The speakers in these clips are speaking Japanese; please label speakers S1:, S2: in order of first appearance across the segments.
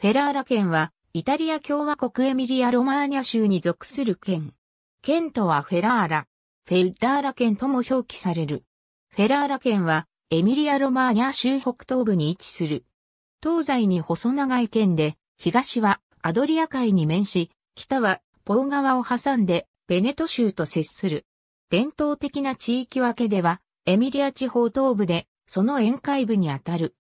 S1: フェラーラ県は、イタリア共和国エミリア・ロマーニャ州に属する県。県とはフェラーラ、フェルダーラ県とも表記される。フェラーラ県は、エミリア・ロマーニャ州北東部に位置する。東西に細長い県で、東はアドリア海に面し、北はポー川を挟んで、ベネト州と接する。伝統的な地域分けでは、エミリア地方東部で、その沿海部にあたる。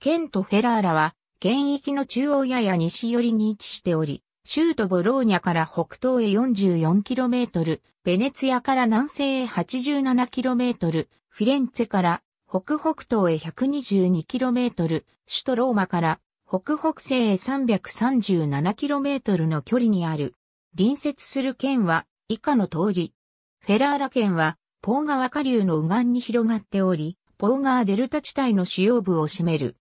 S1: 県とフェラーラは、現域の中央やや西寄りに位置しており、州都ボローニャから北東へ 44km、ベネツィアから南西へ 87km、フィレンツェから北北東へ 122km、首都ローマから北北西へ 337km の距離にある。隣接する県は以下の通り。フェラーラ県はポー川下流の右岸に広がっており、ポー川デルタ地帯の主要部を占める。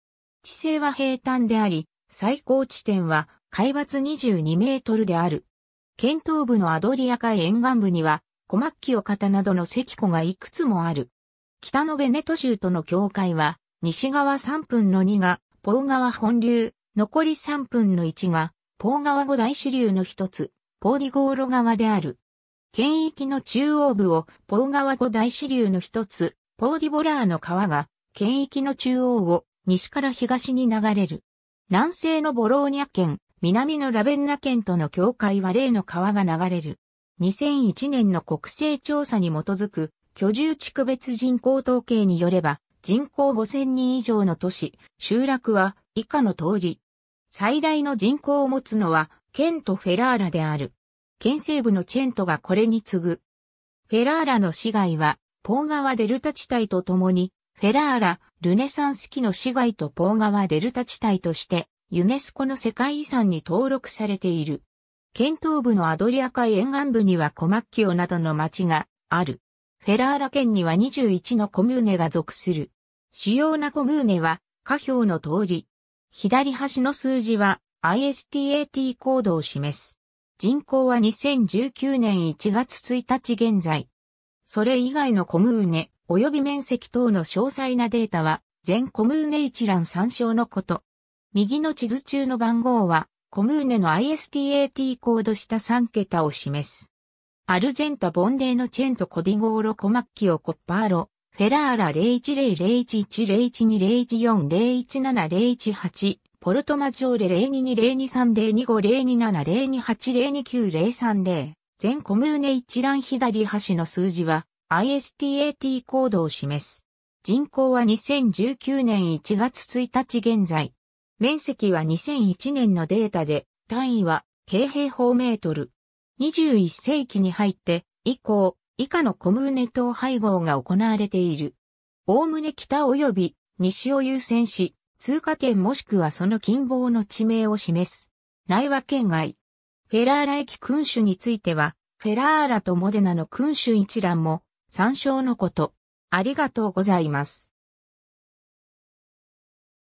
S1: 地勢は平坦であり、最高地点は海抜22メートルである。県東部のアドリア海沿岸部には、小牧ッ方などの石湖がいくつもある。北のベネト州との境界は、西側3分の2が、ポー川本流、残り3分の1が、ポー川五大支流の一つ、ポーディゴーロ川である。県域の中央部を、ポー川五大支流の一つ、ポーディボラーの川が、県域の中央を、西から東に流れる。南西のボローニャ県、南のラベンナ県との境界は例の川が流れる。2001年の国勢調査に基づく居住地区別人口統計によれば、人口5000人以上の都市、集落は以下の通り。最大の人口を持つのは、ケント・フェラーラである。県西部のチェントがこれに次ぐ。フェラーラの市街は、ポー川デルタ地帯とともに、フェラーラ、ルネサンス期の市街とポー川デルタ地帯として、ユネスコの世界遺産に登録されている。県東部のアドリア海沿岸部にはコマッキオなどの町がある。フェラーラ県には21のコミューネが属する。主要なコミューネは、下表の通り。左端の数字は ISTAT コードを示す。人口は2019年1月1日現在。それ以外のコムーネ、及び面積等の詳細なデータは、全コムーネ一覧参照のこと。右の地図中の番号は、コムーネの ISTAT コード下3桁を示す。アルジェンタ・ボンデーのチェント・コディゴーロ・コマッキオ・コッパーロ、フェラーラ0 1 0 0 1 0 1 2 0 1 4 0 1 7 0 1 8ポルトマジョーレ0 2 2 0 2 3 0 2 5 0 2 7 0 2 8 0 9 0 3 0全コムーネ一覧左端の数字は、ISTAT コードを示す。人口は2019年1月1日現在。面積は2001年のデータで、単位は、京平方メートル。21世紀に入って、以降、以下のコムーネ島配合が行われている。おおむね北及び西を優先し、通過点もしくはその近傍の地名を示す。内和圏外。フェラーラ駅君主については、フェラーラとモデナの君主一覧も参照のこと。ありがとうございます。